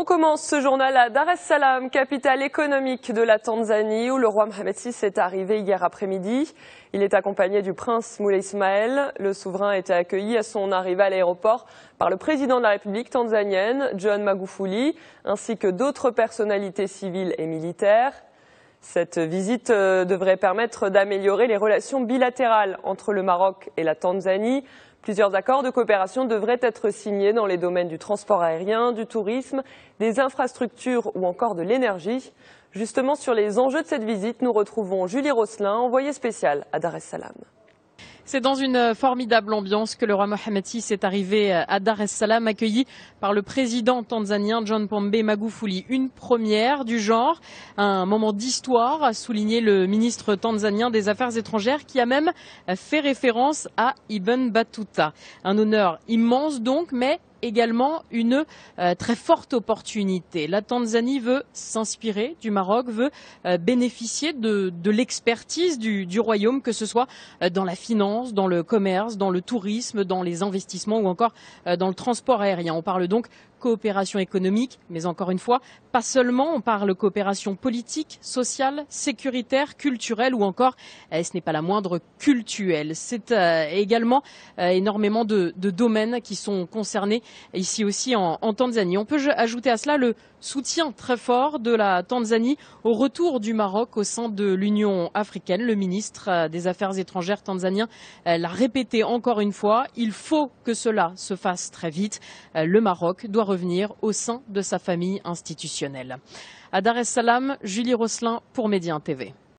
On commence ce journal à Dar es Salaam, capitale économique de la Tanzanie, où le roi Mohamed VI est arrivé hier après-midi. Il est accompagné du prince Moulay Ismaël. Le souverain était accueilli à son arrivée à l'aéroport par le président de la République tanzanienne, John Magufuli, ainsi que d'autres personnalités civiles et militaires. Cette visite euh, devrait permettre d'améliorer les relations bilatérales entre le Maroc et la Tanzanie. Plusieurs accords de coopération devraient être signés dans les domaines du transport aérien, du tourisme, des infrastructures ou encore de l'énergie. Justement, sur les enjeux de cette visite, nous retrouvons Julie Rosselin, envoyée spéciale à Dar es Salaam. C'est dans une euh, formidable ambiance que le roi Mohamed VI est arrivé euh, à Dar es Salaam, accueilli par le président tanzanien John Pombe Magufuli. Une première du genre, un moment d'histoire, a souligné le ministre tanzanien des Affaires étrangères, qui a même euh, fait référence à Ibn Battuta. Un honneur immense donc, mais également une euh, très forte opportunité. La Tanzanie veut s'inspirer du Maroc, veut euh, bénéficier de, l'expertise du, royaume, que ce soit euh, dans la finance, dans le commerce, dans le tourisme, dans les investissements ou encore dans le transport aérien. On parle donc coopération économique, mais encore une fois, pas seulement, on parle coopération politique, sociale, sécuritaire, culturelle ou encore, eh, ce n'est pas la moindre, culturelle. C'est euh, également euh, énormément de, domaines qui sont concernés ici aussi en, en Tanzanie. On peut ajouter à cela le soutien très fort de la Tanzanie au retour du Maroc au sein de l'Union africaine. Le ministre euh, des Affaires étrangères tanzanien l'a répété encore une fois, il faut que cela se fasse très vite. Le Maroc doit revenir au sein de sa famille institutionnelle. À Dar es Salaam, Julie Rosselin pour Médias TV.